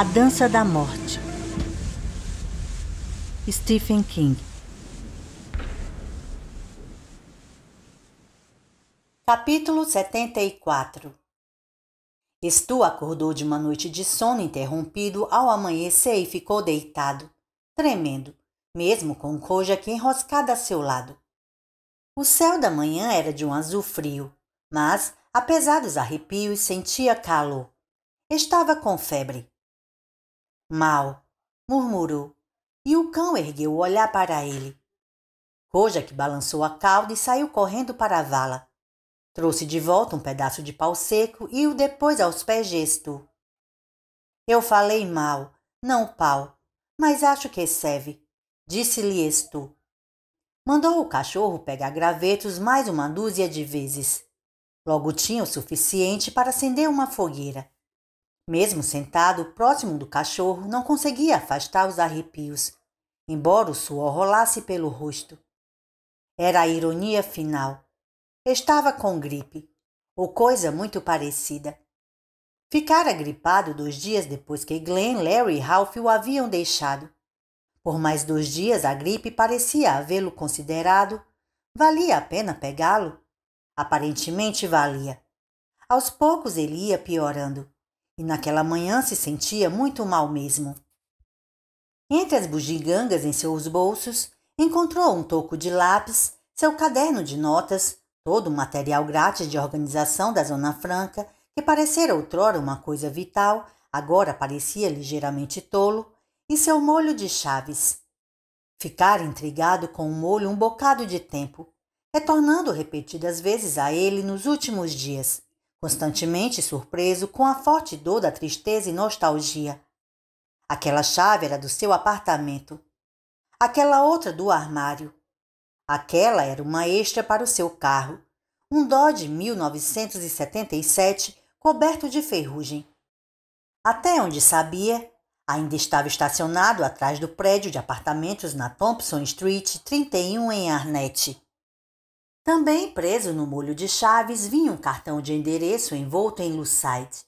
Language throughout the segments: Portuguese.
A Dança da Morte. Stephen King. Capítulo 74 Stu acordou de uma noite de sono interrompido ao amanhecer e ficou deitado, tremendo, mesmo com que enroscada a seu lado. O céu da manhã era de um azul frio, mas, apesar dos arrepios, sentia calor. Estava com febre. Mal, murmurou, e o cão ergueu o olhar para ele. Roja que balançou a cauda e saiu correndo para a vala. Trouxe de volta um pedaço de pau seco e o depois aos pés gesto Eu falei mal, não pau, mas acho que serve, disse-lhe Estu. Mandou o cachorro pegar gravetos mais uma dúzia de vezes. Logo tinha o suficiente para acender uma fogueira. Mesmo sentado próximo do cachorro, não conseguia afastar os arrepios, embora o suor rolasse pelo rosto. Era a ironia final. Estava com gripe, ou coisa muito parecida. Ficara gripado dois dias depois que Glenn, Larry e Ralph o haviam deixado. Por mais dois dias a gripe parecia havê-lo considerado. Valia a pena pegá-lo? Aparentemente valia. Aos poucos ele ia piorando e naquela manhã se sentia muito mal mesmo. Entre as bugigangas em seus bolsos, encontrou um toco de lápis, seu caderno de notas, todo o material grátis de organização da Zona Franca, que parecera outrora uma coisa vital, agora parecia ligeiramente tolo, e seu molho de chaves. Ficara intrigado com o molho um bocado de tempo, retornando repetidas vezes a ele nos últimos dias constantemente surpreso com a forte dor da tristeza e nostalgia. Aquela chave era do seu apartamento, aquela outra do armário. Aquela era uma extra para o seu carro, um Dodge 1977 coberto de ferrugem. Até onde sabia, ainda estava estacionado atrás do prédio de apartamentos na Thompson Street 31 em Arnett. Também preso no molho de chaves vinha um cartão de endereço envolto em lucite.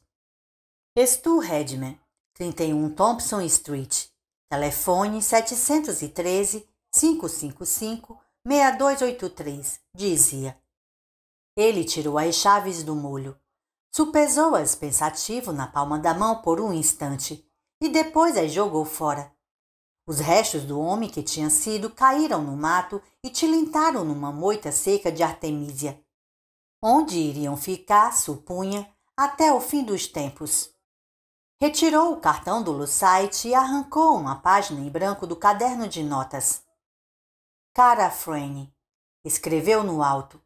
Stu Redman, 31 Thompson Street, telefone 713-555-6283, dizia. Ele tirou as chaves do molho, supesou-as pensativo na palma da mão por um instante e depois as jogou fora. Os restos do homem que tinha sido caíram no mato e tilintaram numa moita seca de Artemísia, onde iriam ficar, supunha, até o fim dos tempos. Retirou o cartão do Lucite e arrancou uma página em branco do caderno de notas. Cara Frane, escreveu no alto.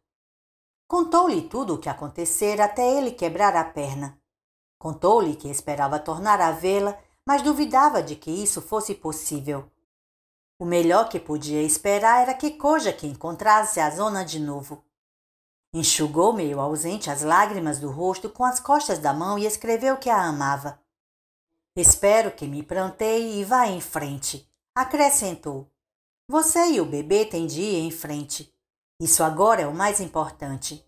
Contou-lhe tudo o que acontecera até ele quebrar a perna. Contou-lhe que esperava tornar a vê-la mas duvidava de que isso fosse possível. O melhor que podia esperar era que Coja que encontrasse a zona de novo. Enxugou meio ausente as lágrimas do rosto com as costas da mão e escreveu que a amava. Espero que me pranteie e vá em frente, acrescentou. Você e o bebê têm de ir em frente. Isso agora é o mais importante.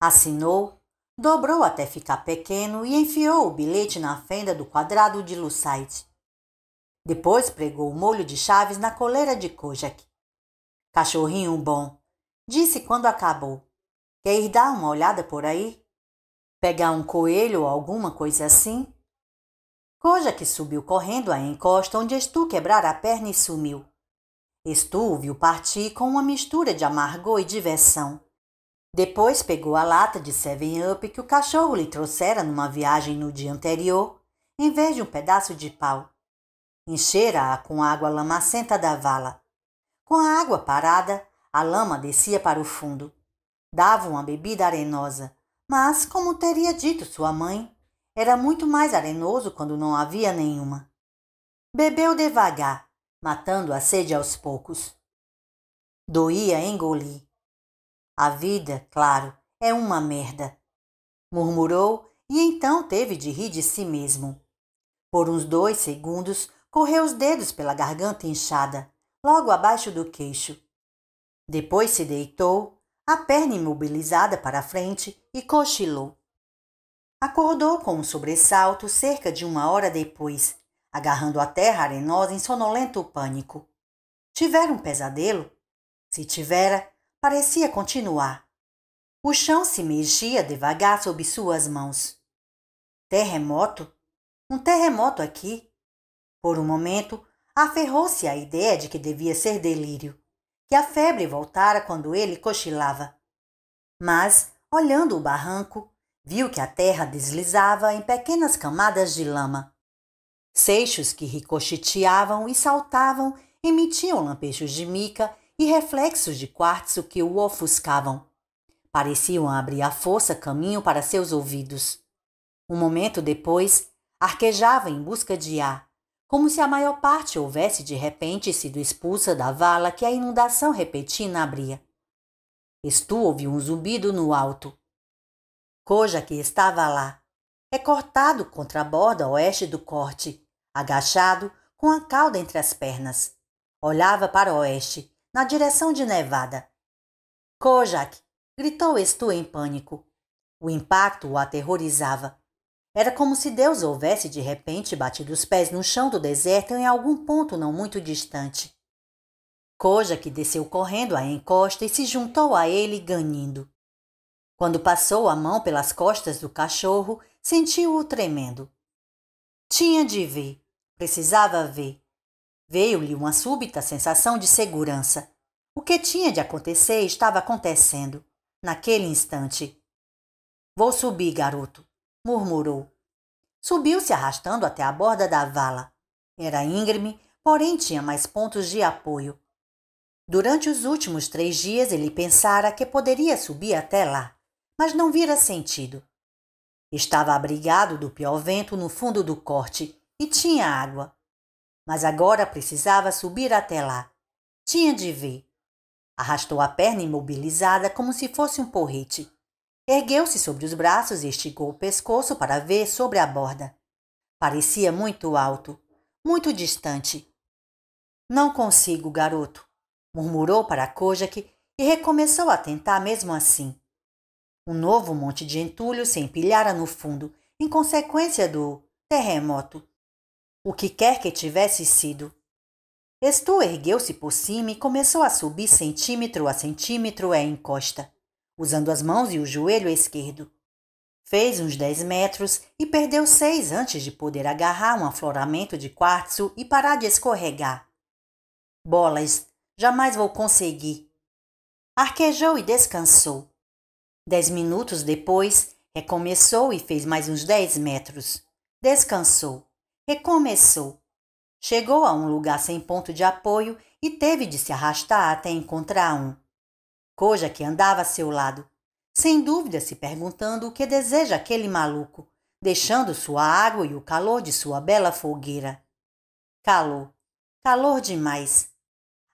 Assinou Dobrou até ficar pequeno e enfiou o bilhete na fenda do quadrado de lucite. Depois pregou o molho de chaves na coleira de Kojak. Cachorrinho bom, disse quando acabou. Quer ir dar uma olhada por aí? Pegar um coelho ou alguma coisa assim? Kojak subiu correndo à encosta onde Stu quebrara a perna e sumiu. Stu viu partir com uma mistura de amargor e diversão. Depois pegou a lata de Seven Up que o cachorro lhe trouxera numa viagem no dia anterior, em vez de um pedaço de pau. Enchera-a com água lamacenta da vala. Com a água parada, a lama descia para o fundo. Dava uma bebida arenosa, mas, como teria dito sua mãe, era muito mais arenoso quando não havia nenhuma. Bebeu devagar, matando a sede aos poucos. Doía engolir, a vida, claro, é uma merda. Murmurou e então teve de rir de si mesmo. Por uns dois segundos, correu os dedos pela garganta inchada, logo abaixo do queixo. Depois se deitou, a perna imobilizada para a frente e cochilou. Acordou com um sobressalto cerca de uma hora depois, agarrando a terra arenosa em sonolento pânico. Tivera um pesadelo? Se tivera, parecia continuar. O chão se mexia devagar sob suas mãos. Terremoto? Um terremoto aqui? Por um momento, aferrou-se à ideia de que devia ser delírio, que a febre voltara quando ele cochilava. Mas, olhando o barranco, viu que a terra deslizava em pequenas camadas de lama. Seixos que ricocheteavam e saltavam emitiam lampejos de mica e reflexos de quartzo que o ofuscavam. Pareciam abrir à força caminho para seus ouvidos. Um momento depois, arquejava em busca de ar, como se a maior parte houvesse de repente sido expulsa da vala que a inundação repetida abria. Estu ouviu um zumbido no alto. Coja que estava lá, é cortado contra a borda oeste do corte, agachado, com a cauda entre as pernas. Olhava para o oeste, na direção de Nevada. Kojak! gritou Estu em pânico. O impacto o aterrorizava. Era como se Deus houvesse de repente batido os pés no chão do deserto em algum ponto não muito distante. Kojak desceu correndo à encosta e se juntou a ele, ganindo. Quando passou a mão pelas costas do cachorro, sentiu-o tremendo. Tinha de ver, precisava ver. Veio-lhe uma súbita sensação de segurança. O que tinha de acontecer estava acontecendo, naquele instante. Vou subir, garoto, murmurou. Subiu-se arrastando até a borda da vala. Era íngreme, porém tinha mais pontos de apoio. Durante os últimos três dias ele pensara que poderia subir até lá, mas não vira sentido. Estava abrigado do pior vento no fundo do corte e tinha água mas agora precisava subir até lá. Tinha de ver. Arrastou a perna imobilizada como se fosse um porrete. Ergueu-se sobre os braços e esticou o pescoço para ver sobre a borda. Parecia muito alto, muito distante. Não consigo, garoto, murmurou para Kojak e recomeçou a tentar mesmo assim. Um novo monte de entulho se empilhara no fundo, em consequência do terremoto, o que quer que tivesse sido. Estu ergueu-se por cima e começou a subir centímetro a centímetro a encosta, usando as mãos e o joelho esquerdo. Fez uns dez metros e perdeu seis antes de poder agarrar um afloramento de quartzo e parar de escorregar. Bolas, jamais vou conseguir. Arquejou e descansou. Dez minutos depois, recomeçou e fez mais uns dez metros. Descansou. Recomeçou. Chegou a um lugar sem ponto de apoio e teve de se arrastar até encontrar um. Coja que andava a seu lado, sem dúvida se perguntando o que deseja aquele maluco, deixando sua água e o calor de sua bela fogueira. Calor, calor demais.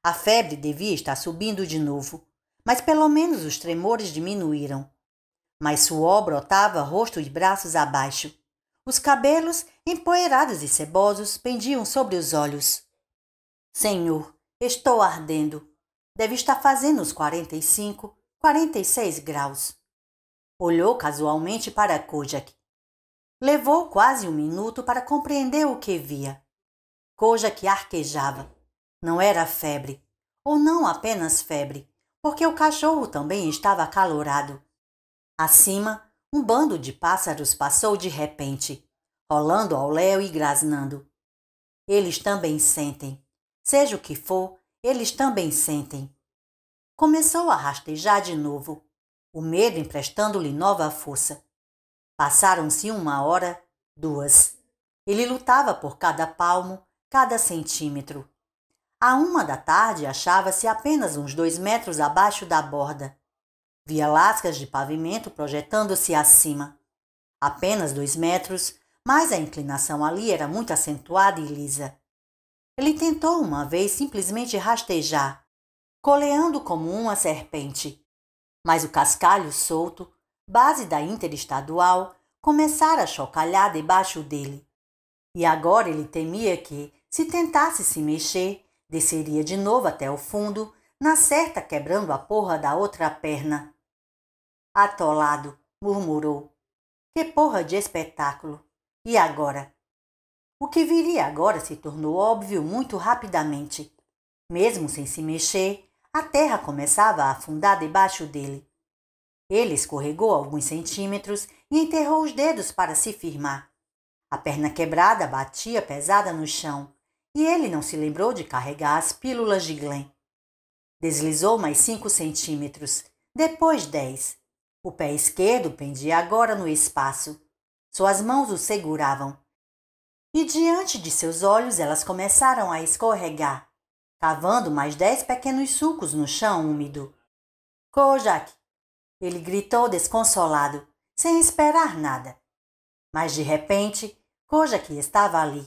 A febre devia estar subindo de novo, mas pelo menos os tremores diminuíram. Mas suor brotava rosto e braços abaixo. Os cabelos, empoeirados e cebosos, pendiam sobre os olhos. Senhor, estou ardendo. Deve estar fazendo uns 45, 46 graus. Olhou casualmente para Kojak. Levou quase um minuto para compreender o que via. Kojak arquejava. Não era febre, ou não apenas febre, porque o cachorro também estava acalorado. Acima, um bando de pássaros passou de repente, rolando ao léu e grasnando. Eles também sentem. Seja o que for, eles também sentem. Começou a rastejar de novo, o medo emprestando-lhe nova força. Passaram-se uma hora, duas. Ele lutava por cada palmo, cada centímetro. A uma da tarde achava-se apenas uns dois metros abaixo da borda. Via lascas de pavimento projetando-se acima. Apenas dois metros, mas a inclinação ali era muito acentuada e lisa. Ele tentou uma vez simplesmente rastejar, coleando como uma serpente. Mas o cascalho solto, base da interestadual, começara a chocalhar debaixo dele. E agora ele temia que, se tentasse se mexer, desceria de novo até o fundo, na certa quebrando a porra da outra perna atolado, murmurou. Que porra de espetáculo! E agora? O que viria agora se tornou óbvio muito rapidamente. Mesmo sem se mexer, a terra começava a afundar debaixo dele. Ele escorregou alguns centímetros e enterrou os dedos para se firmar. A perna quebrada batia pesada no chão e ele não se lembrou de carregar as pílulas de Glen. Deslizou mais cinco centímetros, depois dez, o pé esquerdo pendia agora no espaço. Suas mãos o seguravam. E diante de seus olhos elas começaram a escorregar, cavando mais dez pequenos sucos no chão úmido. Kojak! Ele gritou desconsolado, sem esperar nada. Mas de repente, Kojak estava ali.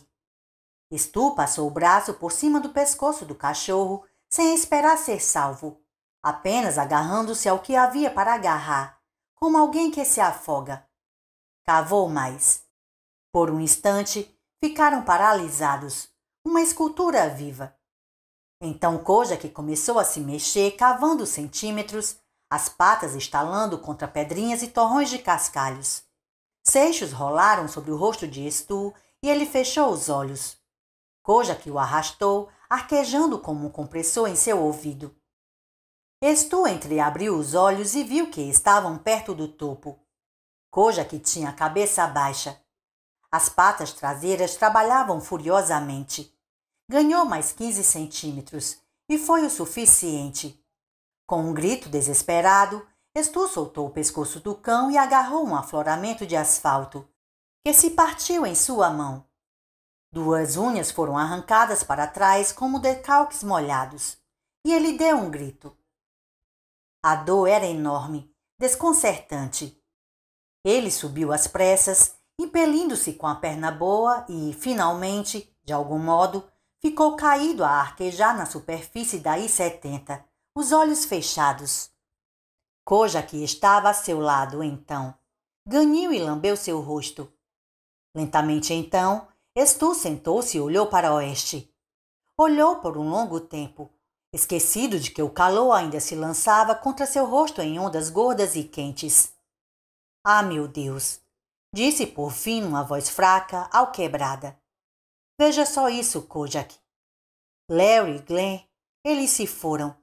Stu passou o braço por cima do pescoço do cachorro, sem esperar ser salvo, apenas agarrando-se ao que havia para agarrar como alguém que se afoga. Cavou mais. Por um instante, ficaram paralisados, uma escultura viva. Então coja que começou a se mexer, cavando centímetros, as patas estalando contra pedrinhas e torrões de cascalhos. Seixos rolaram sobre o rosto de Estu e ele fechou os olhos. coja que o arrastou, arquejando como um compressor em seu ouvido. Estu entreabriu os olhos e viu que estavam perto do topo. Coja que tinha a cabeça baixa. As patas traseiras trabalhavam furiosamente. Ganhou mais 15 centímetros e foi o suficiente. Com um grito desesperado, Estu soltou o pescoço do cão e agarrou um afloramento de asfalto, que se partiu em sua mão. Duas unhas foram arrancadas para trás como decalques molhados, e ele deu um grito. A dor era enorme, desconcertante. Ele subiu às pressas, impelindo-se com a perna boa e, finalmente, de algum modo, ficou caído a arquejar na superfície da I-70, os olhos fechados. Coja, que estava a seu lado então, ganhou e lambeu seu rosto. Lentamente então, Estu sentou-se e olhou para oeste. Olhou por um longo tempo, esquecido de que o calor ainda se lançava contra seu rosto em ondas gordas e quentes. Ah, meu Deus! disse por fim uma voz fraca, alquebrada. Veja só isso, Kojak. Larry, Glenn, eles se foram.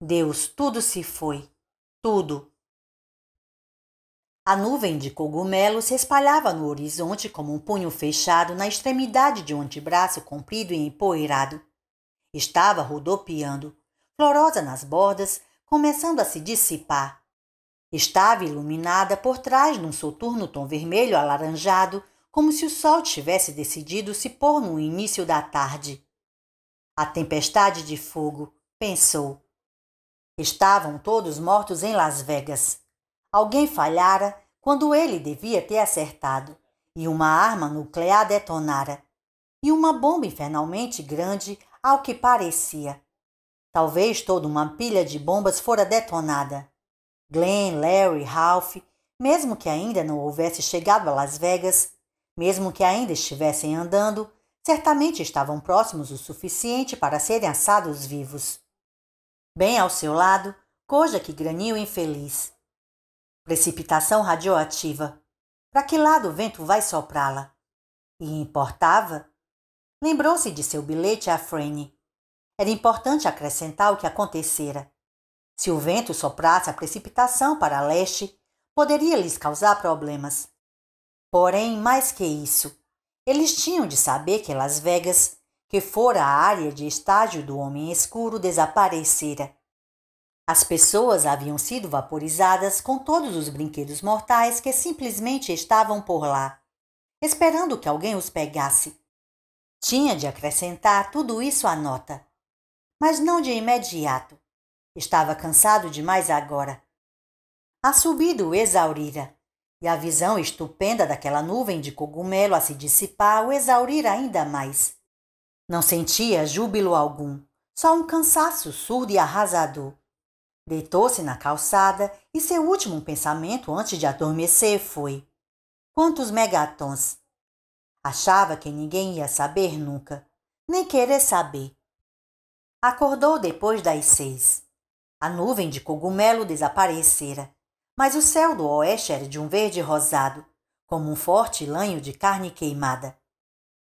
Deus, tudo se foi. Tudo. A nuvem de cogumelo se espalhava no horizonte como um punho fechado na extremidade de um antebraço comprido e empoeirado. Estava rodopiando, florosa nas bordas, começando a se dissipar. Estava iluminada por trás de um soturno tom vermelho alaranjado, como se o sol tivesse decidido se pôr no início da tarde. A tempestade de fogo, pensou. Estavam todos mortos em Las Vegas. Alguém falhara quando ele devia ter acertado, e uma arma nuclear detonara, e uma bomba infernalmente grande ao que parecia. Talvez toda uma pilha de bombas fora detonada. Glenn, Larry, Ralph, mesmo que ainda não houvesse chegado a Las Vegas, mesmo que ainda estivessem andando, certamente estavam próximos o suficiente para serem assados vivos. Bem ao seu lado, Coja que graniu infeliz. Precipitação radioativa. Para que lado o vento vai soprá-la? E importava? Lembrou-se de seu bilhete a Franny. Era importante acrescentar o que acontecera. Se o vento soprasse a precipitação para leste, poderia lhes causar problemas. Porém, mais que isso, eles tinham de saber que Las Vegas, que fora a área de estágio do Homem Escuro, desaparecera. As pessoas haviam sido vaporizadas com todos os brinquedos mortais que simplesmente estavam por lá, esperando que alguém os pegasse. Tinha de acrescentar tudo isso à nota, mas não de imediato. Estava cansado demais agora. A subida o exaurira, e a visão estupenda daquela nuvem de cogumelo a se dissipar o exaurira ainda mais. Não sentia júbilo algum, só um cansaço surdo e arrasador. Deitou-se na calçada e seu último pensamento antes de adormecer foi: quantos megatons, Achava que ninguém ia saber nunca, nem querer saber. Acordou depois das seis. A nuvem de cogumelo desaparecera, mas o céu do oeste era de um verde rosado, como um forte lanho de carne queimada.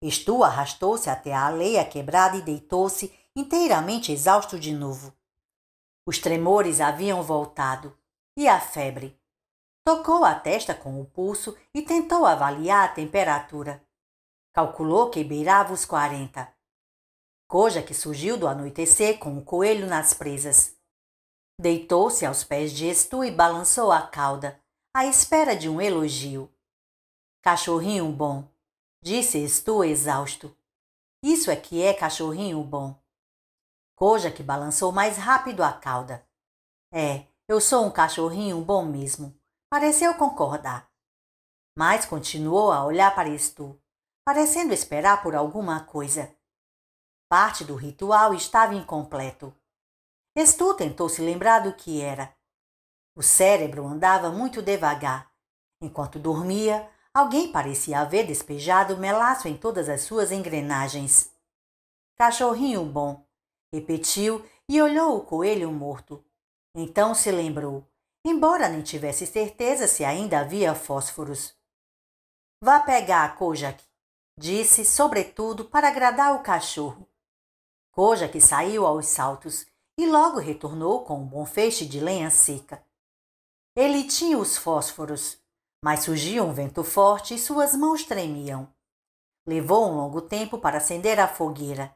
Estu arrastou-se até a alheia quebrada e deitou-se inteiramente exausto de novo. Os tremores haviam voltado, e a febre. Tocou a testa com o pulso e tentou avaliar a temperatura. Calculou que beirava os 40. Coja que surgiu do anoitecer com o coelho nas presas. Deitou-se aos pés de Estu e balançou a cauda, à espera de um elogio. Cachorrinho bom, disse Estu exausto. Isso é que é cachorrinho bom. Coja que balançou mais rápido a cauda. É, eu sou um cachorrinho bom mesmo. Pareceu concordar. Mas continuou a olhar para Estu, parecendo esperar por alguma coisa. Parte do ritual estava incompleto. Estu tentou se lembrar do que era. O cérebro andava muito devagar. Enquanto dormia, alguém parecia haver despejado melaço em todas as suas engrenagens. Cachorrinho bom, repetiu e olhou o coelho morto. Então se lembrou, embora nem tivesse certeza se ainda havia fósforos. Vá pegar a Kojak, Disse, sobretudo, para agradar o cachorro. Coja que saiu aos saltos e logo retornou com um bom feixe de lenha seca. Ele tinha os fósforos, mas surgia um vento forte e suas mãos tremiam. Levou um longo tempo para acender a fogueira.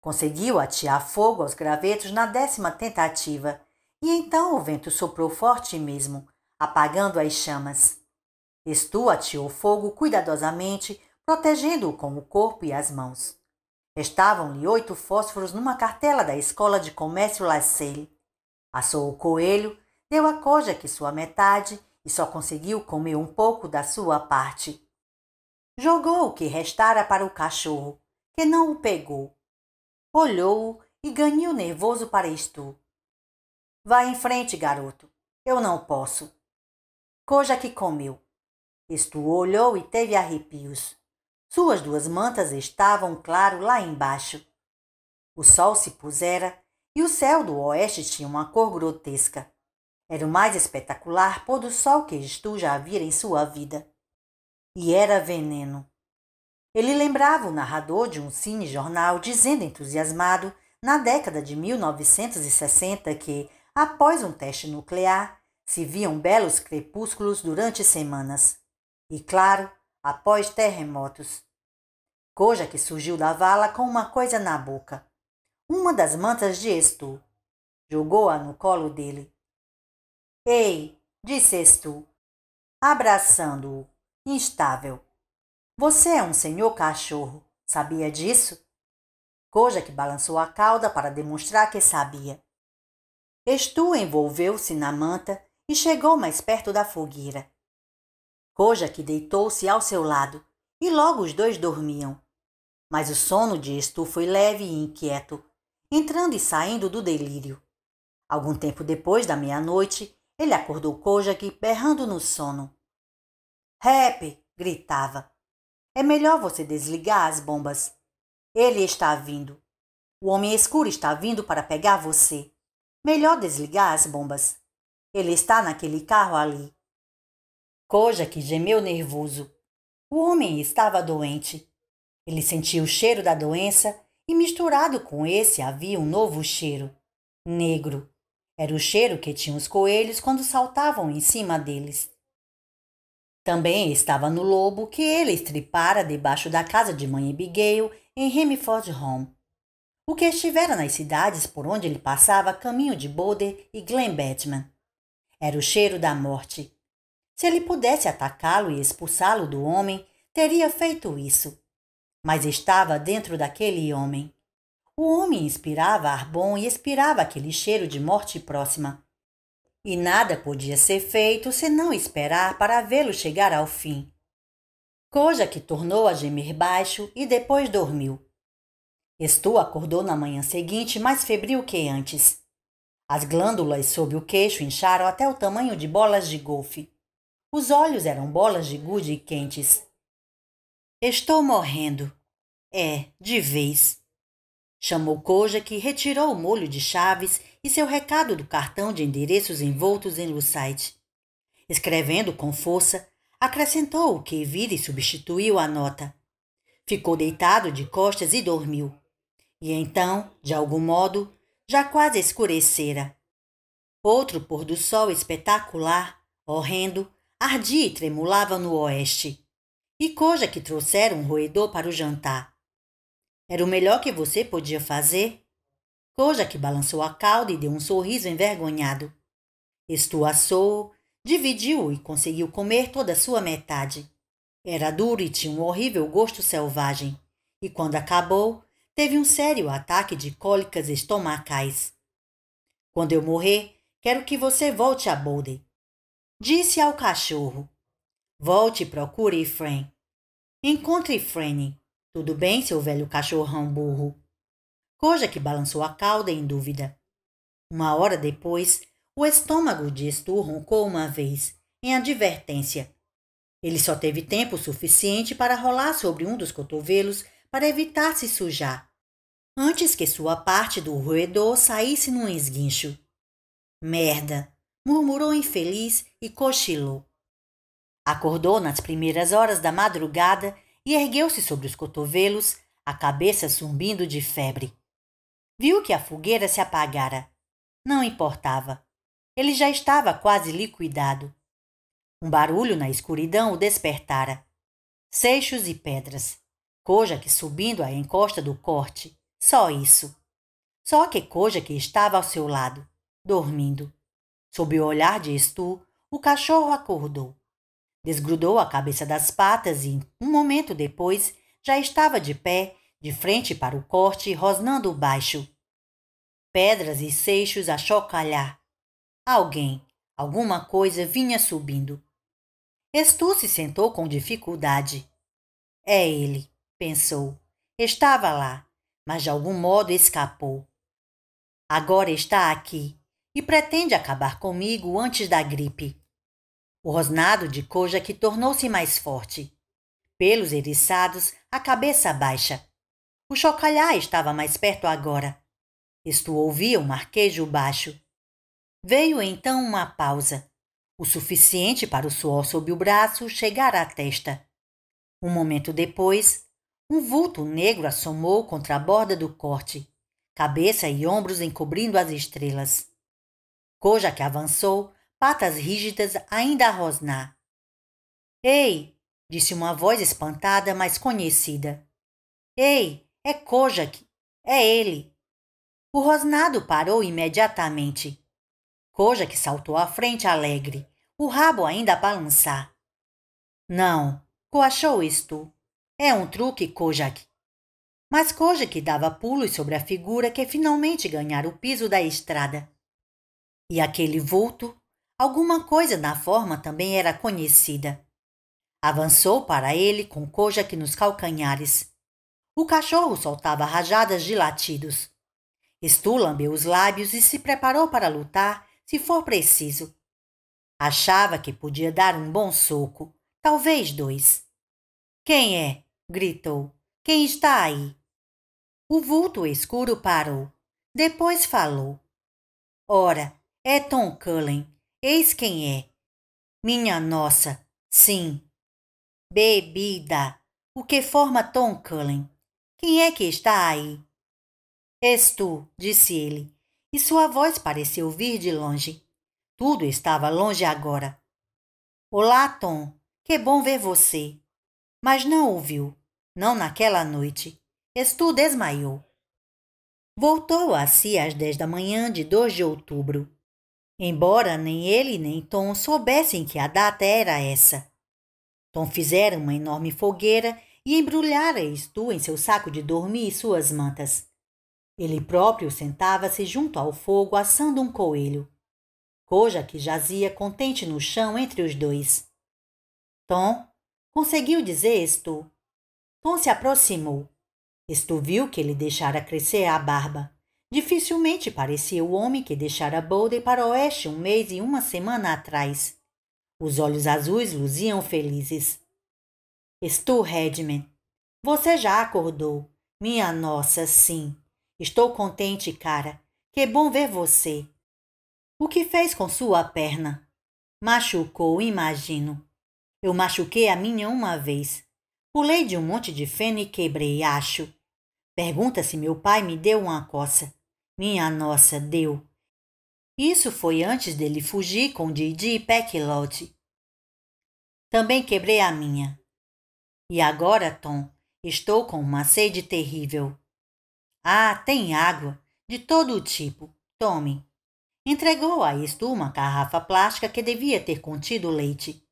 Conseguiu atear fogo aos gravetos na décima tentativa, e então o vento soprou forte mesmo, apagando as chamas. Estu ateou fogo cuidadosamente protegendo-o com o corpo e as mãos. Estavam-lhe oito fósforos numa cartela da Escola de Comércio Lacelle. Assou o coelho, deu a coja que sua metade e só conseguiu comer um pouco da sua parte. Jogou o que restara para o cachorro, que não o pegou. Olhou-o e ganhou nervoso para Stu. Vá em frente, garoto. Eu não posso. Coja que comeu. Estu olhou e teve arrepios. Suas duas mantas estavam, claro, lá embaixo. O sol se pusera e o céu do oeste tinha uma cor grotesca. Era o mais espetacular pôr do sol que Estu já vira em sua vida. E era veneno. Ele lembrava o narrador de um cine-jornal dizendo entusiasmado, na década de 1960, que, após um teste nuclear, se viam belos crepúsculos durante semanas. E claro, após terremotos. Coja que surgiu da vala com uma coisa na boca, uma das mantas de Estu. Jogou-a no colo dele. Ei, disse Estu, abraçando-o, instável. Você é um senhor cachorro, sabia disso? Coja que balançou a cauda para demonstrar que sabia. Estu envolveu-se na manta e chegou mais perto da fogueira que deitou-se ao seu lado e logo os dois dormiam. Mas o sono de Estu foi leve e inquieto, entrando e saindo do delírio. Algum tempo depois da meia-noite, ele acordou Kojak berrando no sono. Rap! gritava. É melhor você desligar as bombas. Ele está vindo. O homem escuro está vindo para pegar você. Melhor desligar as bombas. Ele está naquele carro ali. Coja que gemeu nervoso. O homem estava doente. Ele sentia o cheiro da doença e misturado com esse havia um novo cheiro, negro. Era o cheiro que tinham os coelhos quando saltavam em cima deles. Também estava no lobo que ele estripara debaixo da casa de mãe Abigail em Remford Home. O que estivera nas cidades por onde ele passava caminho de Boulder e Glen Batman. Era o cheiro da morte. Se ele pudesse atacá-lo e expulsá-lo do homem, teria feito isso. Mas estava dentro daquele homem. O homem inspirava ar bom e expirava aquele cheiro de morte próxima. E nada podia ser feito senão esperar para vê-lo chegar ao fim. coja que tornou a gemer baixo e depois dormiu. Estou acordou na manhã seguinte mais febril que antes. As glândulas sob o queixo incharam até o tamanho de bolas de golfe. Os olhos eram bolas de gude e quentes. Estou morrendo. É, de vez. Chamou Coja, que retirou o molho de chaves e seu recado do cartão de endereços envoltos em Lucite. Escrevendo com força, acrescentou o que vira e substituiu a nota. Ficou deitado de costas e dormiu. E então, de algum modo, já quase escurecera. Outro pôr do sol espetacular, horrendo, ardia e tremulava no oeste. E coja que trouxera um roedor para o jantar. Era o melhor que você podia fazer? Coja que balançou a cauda e deu um sorriso envergonhado. Estuaçou, dividiu e conseguiu comer toda a sua metade. Era duro e tinha um horrível gosto selvagem. E quando acabou, teve um sério ataque de cólicas estomacais. Quando eu morrer, quero que você volte a Boulder Disse ao cachorro: Volte e procure Fran. Encontre Fran. Tudo bem, seu velho cachorrão burro? que balançou a cauda em dúvida. Uma hora depois, o estômago de Stu roncou uma vez, em advertência. Ele só teve tempo suficiente para rolar sobre um dos cotovelos para evitar se sujar, antes que sua parte do roedor saísse num esguincho. Merda! murmurou infeliz e cochilou. Acordou nas primeiras horas da madrugada e ergueu-se sobre os cotovelos, a cabeça zumbindo de febre. Viu que a fogueira se apagara. Não importava. Ele já estava quase liquidado. Um barulho na escuridão o despertara. Seixos e pedras. Coja que subindo à encosta do corte. Só isso. Só que Coja que estava ao seu lado, dormindo. Sob o olhar de Stu, o cachorro acordou. Desgrudou a cabeça das patas e, um momento depois, já estava de pé, de frente para o corte, rosnando baixo. Pedras e seixos a chocalhar. Alguém, alguma coisa vinha subindo. Estu se sentou com dificuldade. É ele, pensou. Estava lá, mas de algum modo escapou. Agora está aqui, e pretende acabar comigo antes da gripe. O rosnado de coja que tornou-se mais forte. Pelos eriçados, a cabeça baixa. O chocalhar estava mais perto agora. Estou ouvia um marquejo baixo. Veio então uma pausa, o suficiente para o suor sob o braço chegar à testa. Um momento depois, um vulto negro assomou contra a borda do corte, cabeça e ombros encobrindo as estrelas coja que avançou, patas rígidas ainda a rosnar. Ei! disse uma voz espantada, mas conhecida. Ei, é Kojak, é ele. O rosnado parou imediatamente. Kojak saltou à frente alegre, o rabo ainda a balançar. Não, coachou isto. É um truque, Kojak. Mas Kojak dava pulos sobre a figura que finalmente ganhara o piso da estrada. E aquele vulto, alguma coisa na forma também era conhecida. Avançou para ele com que nos calcanhares. O cachorro soltava rajadas de latidos. Stu lambeu os lábios e se preparou para lutar, se for preciso. Achava que podia dar um bom soco, talvez dois. Quem é? gritou. Quem está aí? O vulto escuro parou. Depois falou. Ora, é Tom Cullen. Eis quem é. Minha nossa, sim. Bebida. O que forma Tom Cullen? Quem é que está aí? És tu, disse ele, e sua voz pareceu vir de longe. Tudo estava longe agora. Olá, Tom. Que bom ver você. Mas não ouviu. Não naquela noite. Estu desmaiou. Voltou a si às dez da manhã de 2 de outubro embora nem ele nem Tom soubessem que a data era essa. Tom fizera uma enorme fogueira e embrulhara Estu em seu saco de dormir e suas mantas. Ele próprio sentava-se junto ao fogo assando um coelho, coja que jazia contente no chão entre os dois. Tom conseguiu dizer Estu. Tom se aproximou. Estu viu que ele deixara crescer a barba. Dificilmente parecia o homem que deixara Boulder para o oeste um mês e uma semana atrás. Os olhos azuis luziam felizes. Estou, Redman, você já acordou. Minha nossa, sim. Estou contente, cara. Que bom ver você. O que fez com sua perna? Machucou, imagino. Eu machuquei a minha uma vez. Pulei de um monte de feno e quebrei, acho. Pergunta se meu pai me deu uma coça. Minha nossa, deu. Isso foi antes dele fugir com Didi e Pequilote. Também quebrei a minha. E agora, Tom, estou com uma sede terrível. Ah, tem água, de todo o tipo. Tome. Entregou a isto uma garrafa plástica que devia ter contido leite.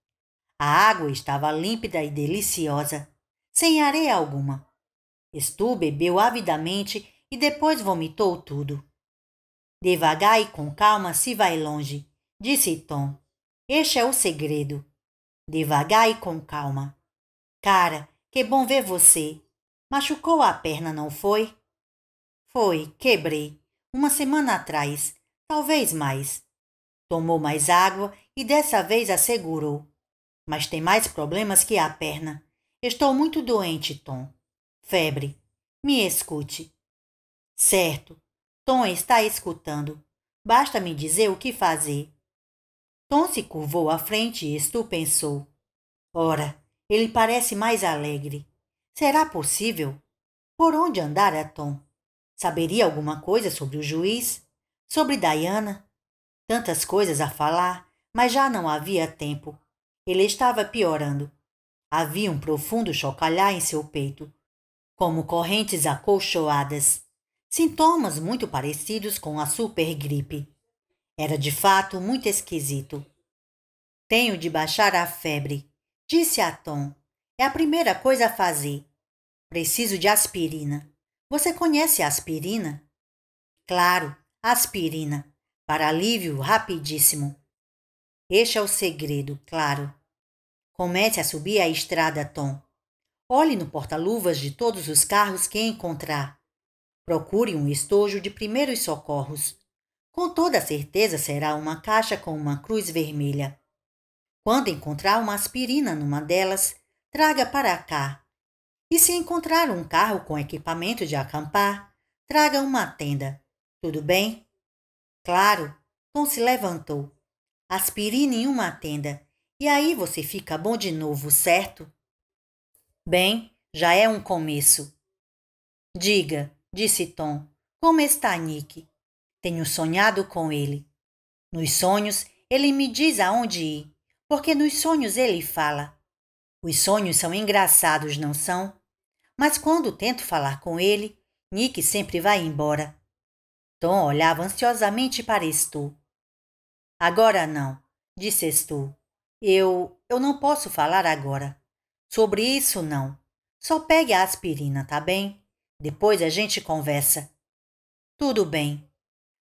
A água estava límpida e deliciosa, sem areia alguma. Stu bebeu avidamente e depois vomitou tudo. Devagar e com calma se vai longe, disse Tom. Este é o segredo. Devagar e com calma. Cara, que bom ver você. Machucou a perna, não foi? Foi, quebrei. Uma semana atrás, talvez mais. Tomou mais água e dessa vez assegurou. Mas tem mais problemas que a perna. Estou muito doente, Tom. Febre, me escute. Certo, Tom está escutando. Basta me dizer o que fazer. Tom se curvou à frente e Stu pensou. Ora, ele parece mais alegre. Será possível? Por onde andara Tom? Saberia alguma coisa sobre o juiz? Sobre Diana? Tantas coisas a falar, mas já não havia tempo. Ele estava piorando. Havia um profundo chocalhar em seu peito, como correntes acolchoadas, sintomas muito parecidos com a supergripe. Era de fato muito esquisito. Tenho de baixar a febre, disse a Tom. É a primeira coisa a fazer. Preciso de aspirina. Você conhece aspirina? Claro, aspirina, para alívio rapidíssimo. Este é o segredo, claro. Comece a subir a estrada, Tom. Olhe no porta-luvas de todos os carros que encontrar. Procure um estojo de primeiros socorros. Com toda certeza será uma caixa com uma cruz vermelha. Quando encontrar uma aspirina numa delas, traga para cá. E se encontrar um carro com equipamento de acampar, traga uma tenda. Tudo bem? Claro, Tom se levantou. Aspirina em uma tenda. E aí você fica bom de novo, certo? Bem, já é um começo. Diga, disse Tom, como está Nick? Tenho sonhado com ele. Nos sonhos, ele me diz aonde ir, porque nos sonhos ele fala. Os sonhos são engraçados, não são? Mas quando tento falar com ele, Nick sempre vai embora. Tom olhava ansiosamente para Stu. Agora não, disse Stu. Eu, eu não posso falar agora. Sobre isso, não. Só pegue a aspirina, tá bem? Depois a gente conversa. Tudo bem.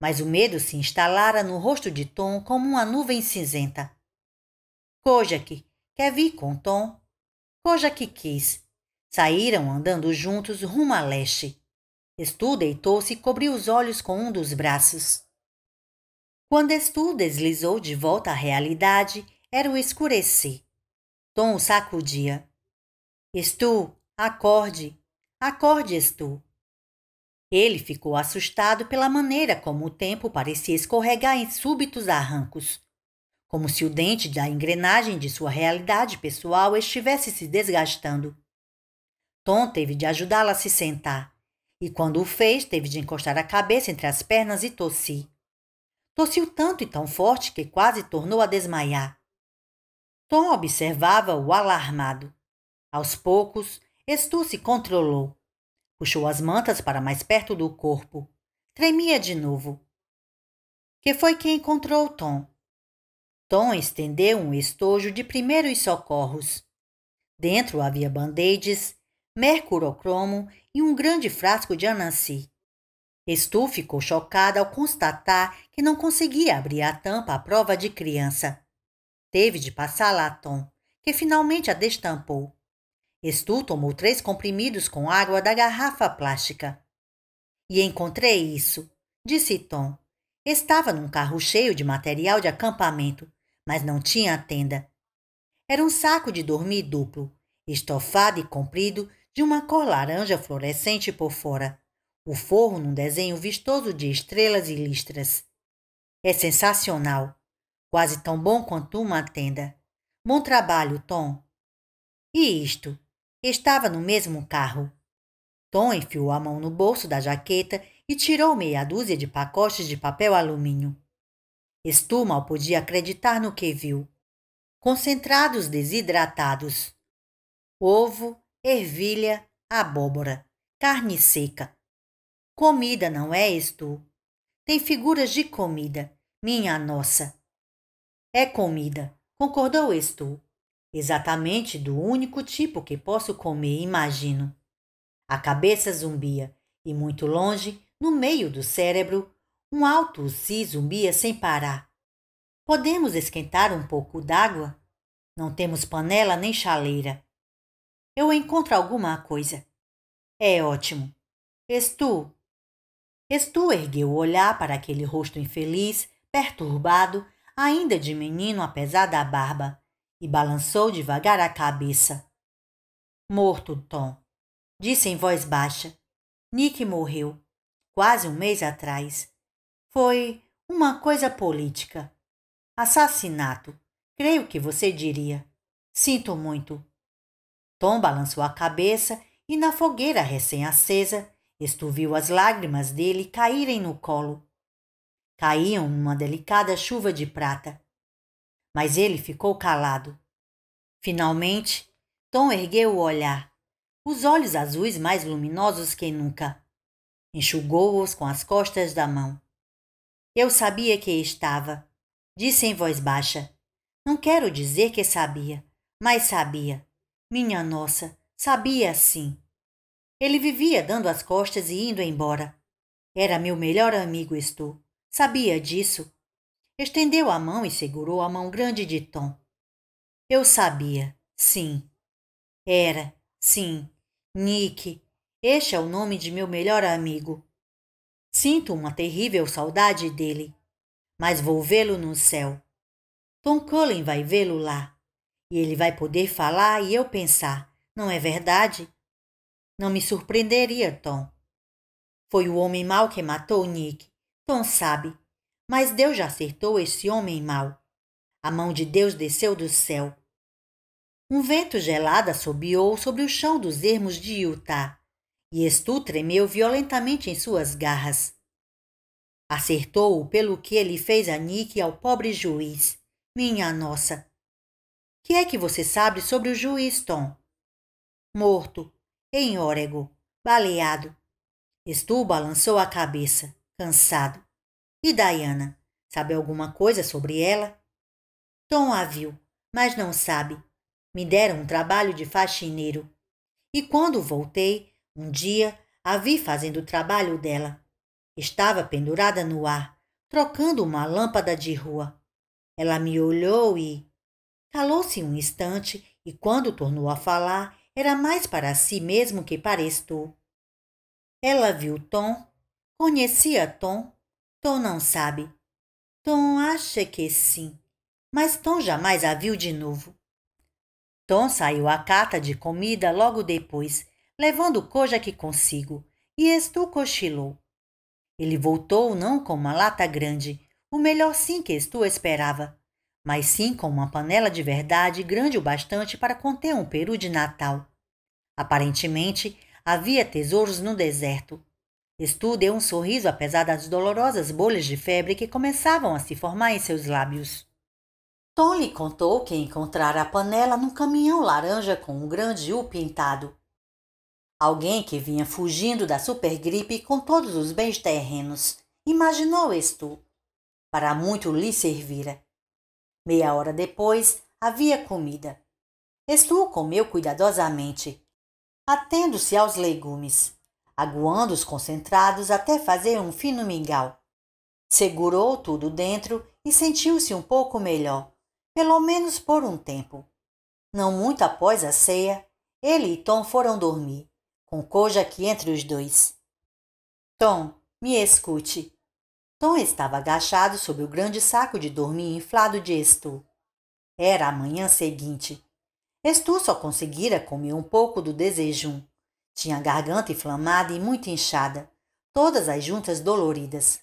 Mas o medo se instalara no rosto de Tom como uma nuvem cinzenta. Kojak quer vir com Tom. Kojak quis. Saíram andando juntos rumo a leste. Stu deitou-se e cobriu os olhos com um dos braços. Quando Stu deslizou de volta à realidade, era o escurecer. Tom o sacudia. Estu, acorde, acorde, Estu. Ele ficou assustado pela maneira como o tempo parecia escorregar em súbitos arrancos, como se o dente da engrenagem de sua realidade pessoal estivesse se desgastando. Tom teve de ajudá-la a se sentar, e quando o fez, teve de encostar a cabeça entre as pernas e tossir. Tossiu tanto e tão forte que quase tornou a desmaiar. Tom observava-o alarmado. Aos poucos, Estu se controlou. Puxou as mantas para mais perto do corpo. Tremia de novo. Que foi que encontrou Tom? Tom estendeu um estojo de primeiros socorros. Dentro havia band-aids, mercurocromo e um grande frasco de anansi. Estu ficou chocada ao constatar que não conseguia abrir a tampa à prova de criança. Teve de passá-la a Tom, que finalmente a destampou. Stu tomou três comprimidos com água da garrafa plástica. E encontrei isso, disse Tom. Estava num carro cheio de material de acampamento, mas não tinha tenda. Era um saco de dormir duplo, estofado e comprido, de uma cor laranja fluorescente por fora, o forro num desenho vistoso de estrelas e listras. É sensacional, quase tão bom quanto uma tenda. Bom trabalho, Tom. E isto? Estava no mesmo carro. Tom enfiou a mão no bolso da jaqueta e tirou meia dúzia de pacotes de papel alumínio. Stu mal podia acreditar no que viu. Concentrados desidratados. Ovo, ervilha, abóbora, carne seca. Comida, não é, Stu? Tem figuras de comida. Minha nossa. É comida, concordou Stu exatamente do único tipo que posso comer, imagino. A cabeça zumbia e muito longe, no meio do cérebro, um alto si zumbia sem parar. Podemos esquentar um pouco d'água? Não temos panela nem chaleira. Eu encontro alguma coisa. É ótimo. Estu. Estu ergueu o olhar para aquele rosto infeliz, perturbado, ainda de menino apesar da barba e balançou devagar a cabeça. Morto, Tom, disse em voz baixa. Nick morreu, quase um mês atrás. Foi uma coisa política. Assassinato, creio que você diria. Sinto muito. Tom balançou a cabeça e na fogueira recém-acesa, estuviu as lágrimas dele caírem no colo. Caíam numa delicada chuva de prata mas ele ficou calado. Finalmente, Tom ergueu o olhar, os olhos azuis mais luminosos que nunca. Enxugou-os com as costas da mão. Eu sabia que estava, disse em voz baixa. Não quero dizer que sabia, mas sabia. Minha nossa, sabia sim. Ele vivia dando as costas e indo embora. Era meu melhor amigo, estou. Sabia disso Estendeu a mão e segurou a mão grande de Tom. Eu sabia, sim. Era, sim. Nick, este é o nome de meu melhor amigo. Sinto uma terrível saudade dele, mas vou vê-lo no céu. Tom Cullen vai vê-lo lá, e ele vai poder falar e eu pensar, não é verdade? Não me surpreenderia, Tom. Foi o homem mau que matou Nick. Tom sabe, mas Deus já acertou esse homem mau. A mão de Deus desceu do céu. Um vento gelado assobiou sobre o chão dos ermos de Utah, e Estu tremeu violentamente em suas garras. Acertou-o pelo que ele fez a Nick e ao pobre juiz. Minha nossa! Que é que você sabe sobre o juiz, Tom? Morto, em Órego, baleado. Estu balançou a cabeça, cansado. E Diana? Sabe alguma coisa sobre ela? Tom a viu, mas não sabe. Me deram um trabalho de faxineiro. E quando voltei, um dia, a vi fazendo o trabalho dela. Estava pendurada no ar, trocando uma lâmpada de rua. Ela me olhou e. Calou-se um instante e, quando tornou a falar, era mais para si mesmo que para Estou. Ela viu Tom, conhecia Tom Tom não sabe. Tom acha que sim, mas Tom jamais a viu de novo. Tom saiu à cata de comida logo depois, levando Kojak consigo, e Estu cochilou. Ele voltou não com uma lata grande, o melhor sim que Estu esperava, mas sim com uma panela de verdade grande o bastante para conter um peru de Natal. Aparentemente, havia tesouros no deserto, Stu deu um sorriso apesar das dolorosas bolhas de febre que começavam a se formar em seus lábios. Tom lhe contou que encontrara a panela num caminhão laranja com um grande U pintado. Alguém que vinha fugindo da supergripe com todos os bens terrenos, imaginou Stu. Para muito lhe servira. Meia hora depois, havia comida. Stu comeu cuidadosamente, atendo-se aos legumes aguando os concentrados até fazer um fino mingau. Segurou tudo dentro e sentiu-se um pouco melhor, pelo menos por um tempo. Não muito após a ceia, ele e Tom foram dormir, com coja aqui entre os dois. Tom, me escute. Tom estava agachado sobre o grande saco de dormir inflado de Estu. Era a manhã seguinte. Estu só conseguira comer um pouco do desejum. Tinha a garganta inflamada e muito inchada, todas as juntas doloridas.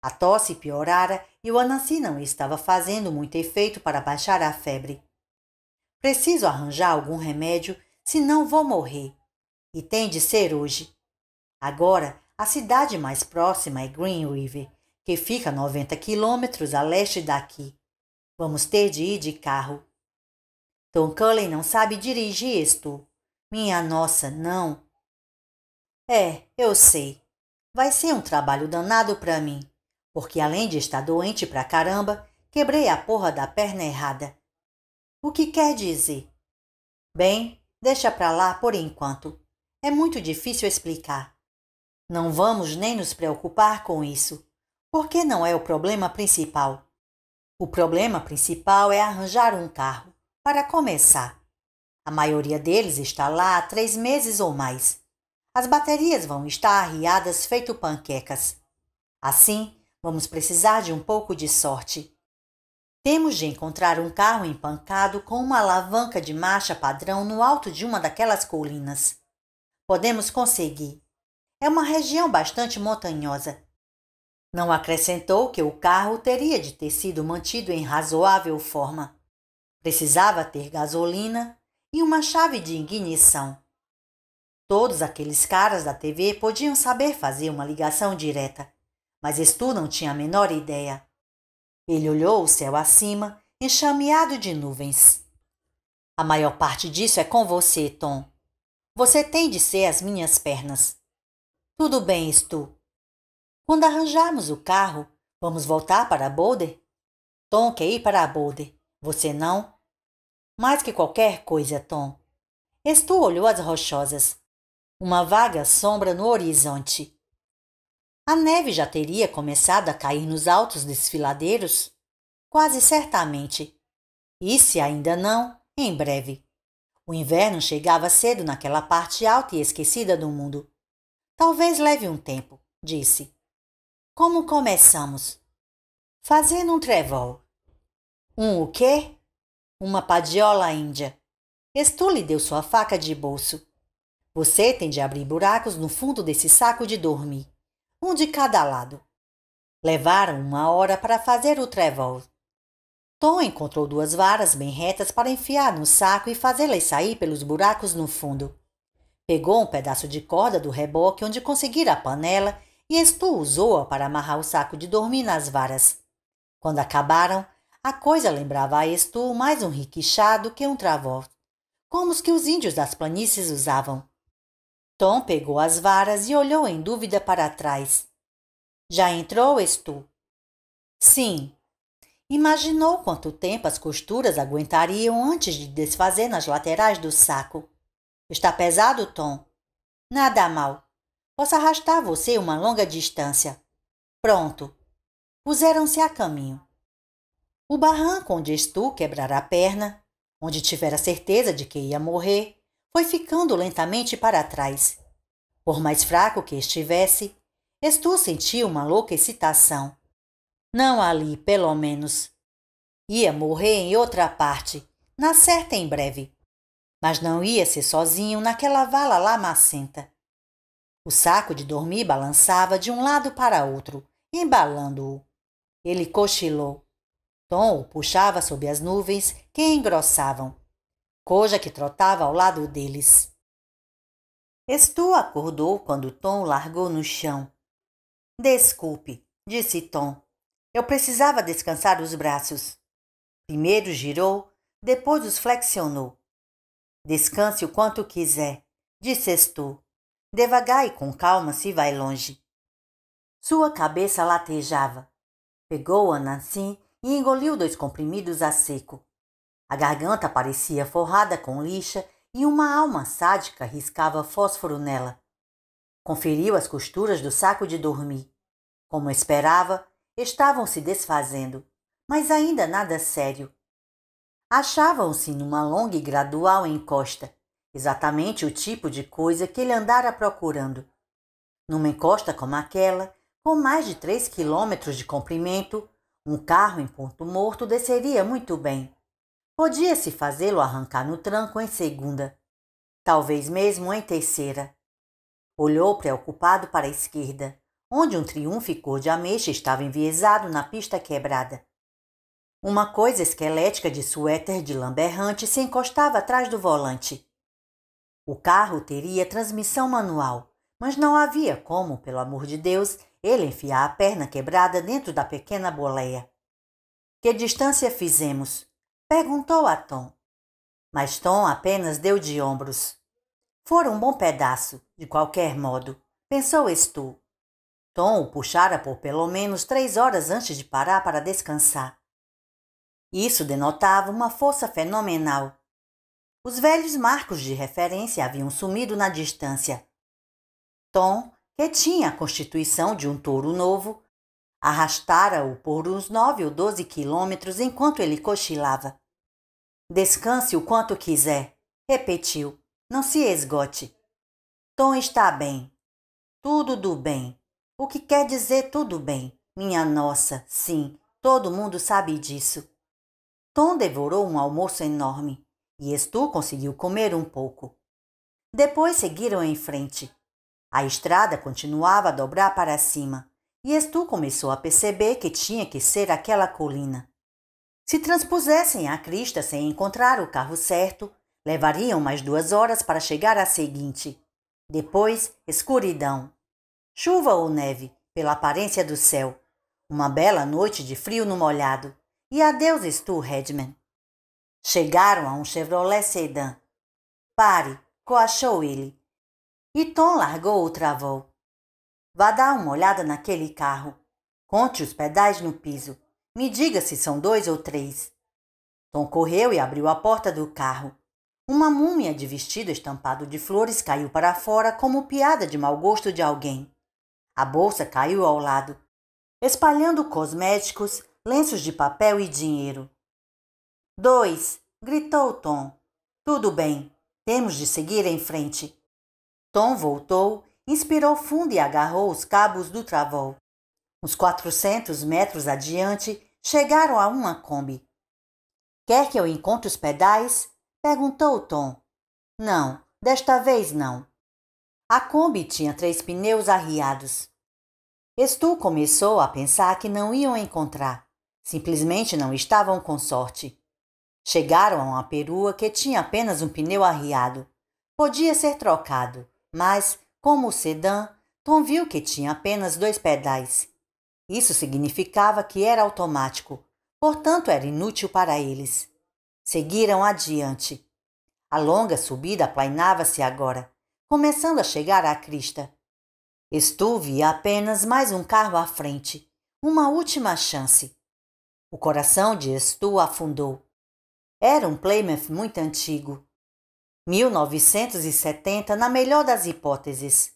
A tosse piorara e o anansi não estava fazendo muito efeito para baixar a febre. Preciso arranjar algum remédio, senão vou morrer. E tem de ser hoje. Agora, a cidade mais próxima é Green River, que fica a 90 quilômetros a leste daqui. Vamos ter de ir de carro. Tom Cullen não sabe dirigir isto. Minha nossa, não. É, eu sei. Vai ser um trabalho danado para mim, porque além de estar doente pra caramba, quebrei a porra da perna errada. O que quer dizer? Bem, deixa pra lá por enquanto. É muito difícil explicar. Não vamos nem nos preocupar com isso, porque não é o problema principal. O problema principal é arranjar um carro, para começar. A maioria deles está lá há três meses ou mais. As baterias vão estar arriadas feito panquecas. Assim, vamos precisar de um pouco de sorte. Temos de encontrar um carro empancado com uma alavanca de marcha padrão no alto de uma daquelas colinas. Podemos conseguir. É uma região bastante montanhosa. Não acrescentou que o carro teria de ter sido mantido em razoável forma. Precisava ter gasolina, e uma chave de ignição. Todos aqueles caras da TV podiam saber fazer uma ligação direta, mas Stu não tinha a menor ideia. Ele olhou o céu acima, enxameado de nuvens. A maior parte disso é com você, Tom. Você tem de ser as minhas pernas. Tudo bem, Stu. Quando arranjarmos o carro, vamos voltar para Boulder? Tom quer ir para Boulder. Você não? Mais que qualquer coisa, Tom. Estou olhou as rochosas. Uma vaga sombra no horizonte. A neve já teria começado a cair nos altos desfiladeiros? Quase certamente. E se ainda não, em breve. O inverno chegava cedo naquela parte alta e esquecida do mundo. Talvez leve um tempo, disse. Como começamos? Fazendo um trevol. Um o quê? uma padiola índia. Estu lhe deu sua faca de bolso. Você tem de abrir buracos no fundo desse saco de dormir, um de cada lado. Levaram uma hora para fazer o trevol. Tom encontrou duas varas bem retas para enfiar no saco e fazê-las sair pelos buracos no fundo. Pegou um pedaço de corda do reboque onde conseguira a panela e Estu usou-a para amarrar o saco de dormir nas varas. Quando acabaram, a coisa lembrava a Estu mais um riquixá do que um travó, como os que os índios das planícies usavam. Tom pegou as varas e olhou em dúvida para trás. Já entrou, Estu? Sim. Imaginou quanto tempo as costuras aguentariam antes de desfazer nas laterais do saco. Está pesado, Tom? Nada mal. Posso arrastar você uma longa distância. Pronto. Puseram-se a caminho. O barranco onde Stu quebrara a perna, onde tivera certeza de que ia morrer, foi ficando lentamente para trás. Por mais fraco que estivesse, Stu sentia uma louca excitação. Não ali, pelo menos. Ia morrer em outra parte, na certa em breve. Mas não ia ser sozinho naquela vala lamacenta. O saco de dormir balançava de um lado para outro, embalando-o. Ele cochilou. Tom o puxava sob as nuvens que engrossavam. Coja que trotava ao lado deles. Estu acordou quando Tom largou no chão. Desculpe, disse Tom. Eu precisava descansar os braços. Primeiro girou, depois os flexionou. Descanse o quanto quiser, disse Estu. Devagar e com calma se vai longe. Sua cabeça latejava. Pegou-a assim e engoliu dois comprimidos a seco. A garganta parecia forrada com lixa e uma alma sádica riscava fósforo nela. Conferiu as costuras do saco de dormir. Como esperava, estavam se desfazendo, mas ainda nada sério. Achavam-se numa longa e gradual encosta, exatamente o tipo de coisa que ele andara procurando. Numa encosta como aquela, com mais de três quilômetros de comprimento, um carro em ponto morto desceria muito bem. Podia-se fazê-lo arrancar no tranco em segunda, talvez mesmo em terceira. Olhou preocupado para a esquerda, onde um triunfo cor de ameixa estava enviesado na pista quebrada. Uma coisa esquelética de suéter de lã se encostava atrás do volante. O carro teria transmissão manual, mas não havia como, pelo amor de Deus, ele enfiar a perna quebrada dentro da pequena boleia. Que distância fizemos? perguntou a Tom. Mas Tom apenas deu de ombros. Fora um bom pedaço, de qualquer modo, pensou Stu. Tom o puxara por pelo menos três horas antes de parar para descansar. Isso denotava uma força fenomenal. Os velhos marcos de referência haviam sumido na distância. Tom que tinha a constituição de um touro novo, arrastara-o por uns nove ou doze quilômetros enquanto ele cochilava. Descanse o quanto quiser, repetiu. Não se esgote. Tom está bem. Tudo do bem. O que quer dizer tudo bem? Minha nossa, sim, todo mundo sabe disso. Tom devorou um almoço enorme e Stu conseguiu comer um pouco. Depois seguiram em frente, a estrada continuava a dobrar para cima, e Estu começou a perceber que tinha que ser aquela colina. Se transpusessem a crista sem encontrar o carro certo, levariam mais duas horas para chegar à seguinte. Depois, escuridão. Chuva ou neve, pela aparência do céu. Uma bela noite de frio no molhado. E adeus, Stu Redman. Chegaram a um Chevrolet Sedan. Pare, coachou ele. E Tom largou o travão. Vá dar uma olhada naquele carro. Conte os pedais no piso. Me diga se são dois ou três. Tom correu e abriu a porta do carro. Uma múmia de vestido estampado de flores caiu para fora como piada de mau gosto de alguém. A bolsa caiu ao lado, espalhando cosméticos, lenços de papel e dinheiro. Dois! gritou Tom. Tudo bem, temos de seguir em frente. Tom voltou, inspirou fundo e agarrou os cabos do travol. Uns 400 metros adiante, chegaram a uma Kombi. Quer que eu encontre os pedais? perguntou Tom. Não, desta vez não. A Kombi tinha três pneus arriados. Stu começou a pensar que não iam encontrar. Simplesmente não estavam com sorte. Chegaram a uma perua que tinha apenas um pneu arriado. Podia ser trocado mas, como o sedã, Tom viu que tinha apenas dois pedais. Isso significava que era automático, portanto era inútil para eles. Seguiram adiante. A longa subida aplainava-se agora, começando a chegar à crista. Stu via apenas mais um carro à frente, uma última chance. O coração de Stu afundou. Era um Plymouth muito antigo, 1970, na melhor das hipóteses.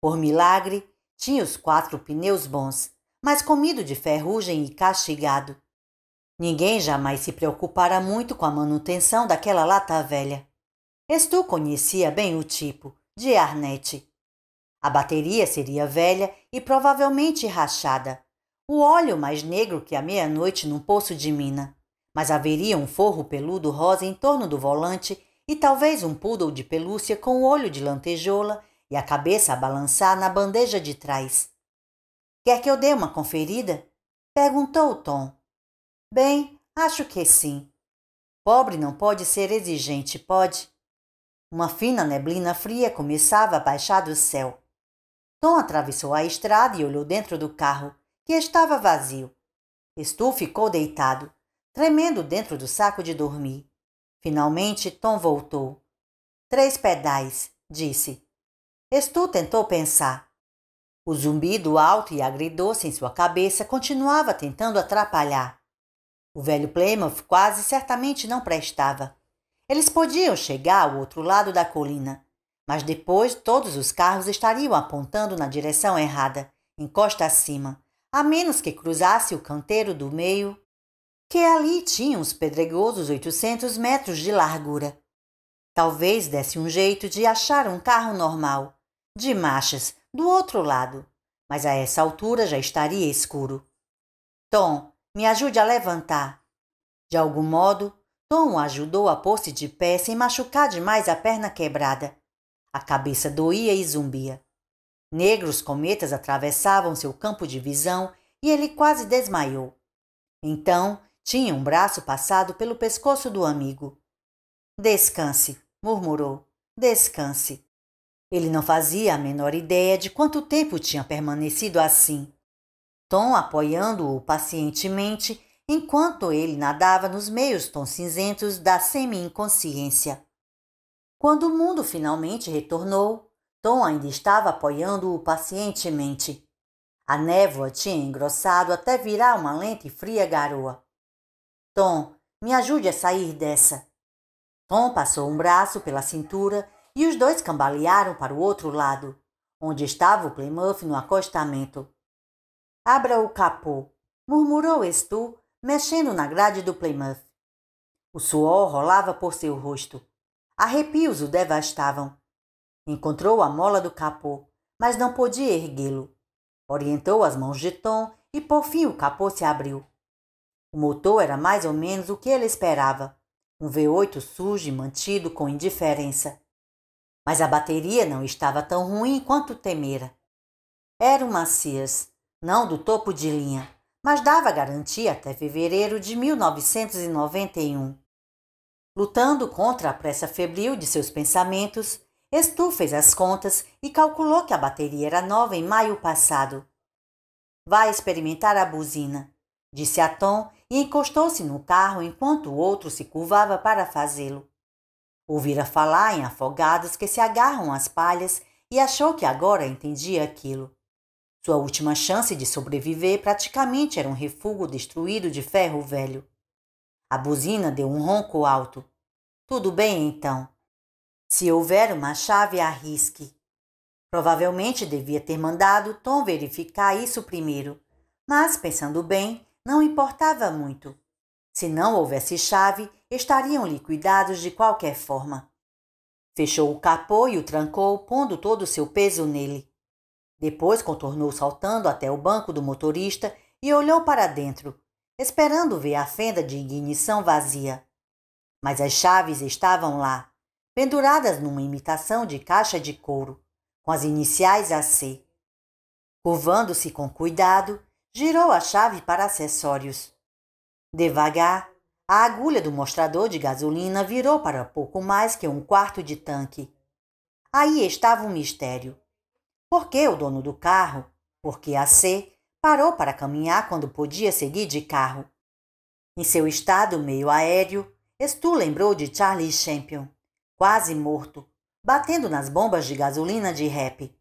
Por milagre, tinha os quatro pneus bons, mas comido de ferrugem e castigado. Ninguém jamais se preocupara muito com a manutenção daquela lata velha. Estu conhecia bem o tipo, de Arnete. A bateria seria velha e provavelmente rachada. O óleo mais negro que a meia-noite num poço de mina. Mas haveria um forro peludo rosa em torno do volante e talvez um poodle de pelúcia com o olho de lantejola e a cabeça a balançar na bandeja de trás. Quer que eu dê uma conferida? perguntou Tom. Bem, acho que sim. Pobre não pode ser exigente, pode? Uma fina neblina fria começava a baixar do céu. Tom atravessou a estrada e olhou dentro do carro, que estava vazio. Stu ficou deitado, tremendo dentro do saco de dormir. Finalmente, Tom voltou. Três pedais, disse. Stu tentou pensar. O zumbido alto e agridoce em sua cabeça continuava tentando atrapalhar. O velho Plymouth quase certamente não prestava. Eles podiam chegar ao outro lado da colina, mas depois todos os carros estariam apontando na direção errada, encosta acima, a menos que cruzasse o canteiro do meio que ali tinha uns pedregosos 800 metros de largura. Talvez desse um jeito de achar um carro normal, de marchas, do outro lado, mas a essa altura já estaria escuro. Tom, me ajude a levantar. De algum modo, Tom ajudou a pôr-se de pé sem machucar demais a perna quebrada. A cabeça doía e zumbia. Negros cometas atravessavam seu campo de visão e ele quase desmaiou. Então, tinha um braço passado pelo pescoço do amigo. Descanse, murmurou. Descanse. Ele não fazia a menor ideia de quanto tempo tinha permanecido assim. Tom apoiando-o pacientemente enquanto ele nadava nos meios tons cinzentos da semi-inconsciência. Quando o mundo finalmente retornou, Tom ainda estava apoiando-o pacientemente. A névoa tinha engrossado até virar uma lenta e fria garoa. Tom, me ajude a sair dessa. Tom passou um braço pela cintura e os dois cambalearam para o outro lado, onde estava o Plymouth no acostamento. Abra o capô, murmurou Stu, mexendo na grade do Plymouth. O suor rolava por seu rosto. Arrepios o devastavam. Encontrou a mola do capô, mas não podia erguê-lo. Orientou as mãos de Tom e por fim o capô se abriu. O motor era mais ou menos o que ele esperava, um V8 sujo e mantido com indiferença. Mas a bateria não estava tão ruim quanto temera. Era um Macias, não do topo de linha, mas dava garantia até fevereiro de 1991. Lutando contra a pressa febril de seus pensamentos, Stu fez as contas e calculou que a bateria era nova em maio passado. Vai experimentar a buzina, disse a Tom e encostou-se no carro enquanto o outro se curvava para fazê-lo. Ouvira falar em afogados que se agarram às palhas e achou que agora entendia aquilo. Sua última chance de sobreviver praticamente era um refúgio destruído de ferro velho. A buzina deu um ronco alto. Tudo bem então. Se houver uma chave, arrisque. Provavelmente devia ter mandado Tom verificar isso primeiro, mas, pensando bem, não importava muito. Se não houvesse chave, estariam liquidados de qualquer forma. Fechou o capô e o trancou, pondo todo o seu peso nele. Depois contornou saltando até o banco do motorista e olhou para dentro, esperando ver a fenda de ignição vazia. Mas as chaves estavam lá, penduradas numa imitação de caixa de couro, com as iniciais AC. Curvando-se com cuidado, girou a chave para acessórios. Devagar, a agulha do mostrador de gasolina virou para pouco mais que um quarto de tanque. Aí estava um mistério. Por que o dono do carro, porque a C, parou para caminhar quando podia seguir de carro? Em seu estado meio aéreo, Stu lembrou de Charlie Champion, quase morto, batendo nas bombas de gasolina de rap.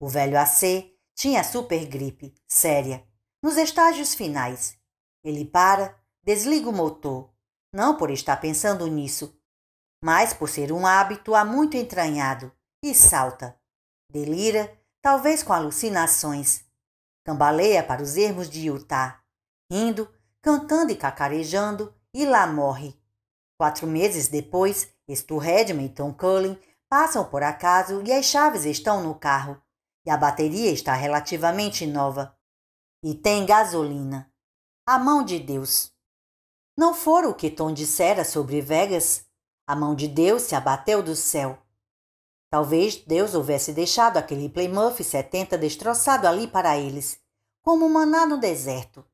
O velho AC tinha super gripe, séria, nos estágios finais. Ele para, desliga o motor, não por estar pensando nisso, mas por ser um hábito há muito entranhado, e salta. Delira, talvez com alucinações. Cambaleia para os ermos de Utah, rindo, cantando e cacarejando, e lá morre. Quatro meses depois, Stu Redman e Tom Cullen passam por acaso e as chaves estão no carro. E a bateria está relativamente nova e tem gasolina. A mão de Deus. Não fora o que Tom dissera sobre Vegas. A mão de Deus se abateu do céu. Talvez Deus houvesse deixado aquele Playmuff 70 destroçado ali para eles, como um maná no deserto.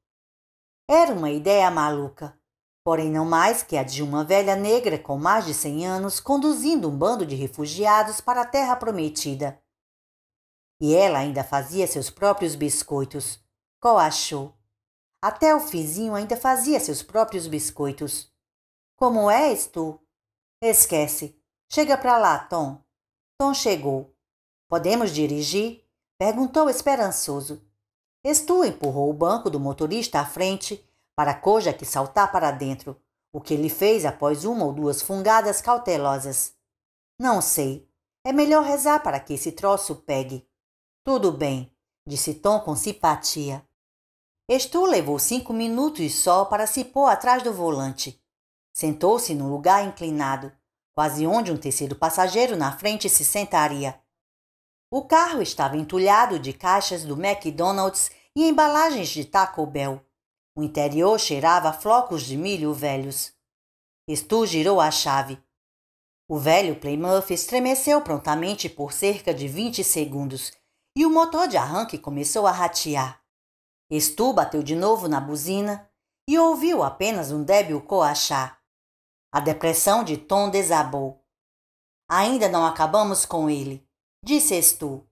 Era uma ideia maluca, porém não mais que a de uma velha negra com mais de 100 anos conduzindo um bando de refugiados para a terra prometida. E ela ainda fazia seus próprios biscoitos. Qual achou? Até o Fizinho ainda fazia seus próprios biscoitos. Como és tu? Esquece. Chega para lá, Tom. Tom chegou. Podemos dirigir? Perguntou esperançoso. Stu empurrou o banco do motorista à frente para que saltar para dentro, o que ele fez após uma ou duas fungadas cautelosas. Não sei. É melhor rezar para que esse troço pegue. Tudo bem, disse Tom com simpatia. Stu levou cinco minutos só para se pôr atrás do volante. Sentou-se num lugar inclinado, quase onde um terceiro passageiro na frente se sentaria. O carro estava entulhado de caixas do McDonald's e embalagens de Taco Bell. O interior cheirava a flocos de milho velhos. Stu girou a chave. O velho Plymouth estremeceu prontamente por cerca de vinte segundos e o motor de arranque começou a ratear. Estu bateu de novo na buzina e ouviu apenas um débil coachar. A depressão de Tom desabou. Ainda não acabamos com ele, disse Estu.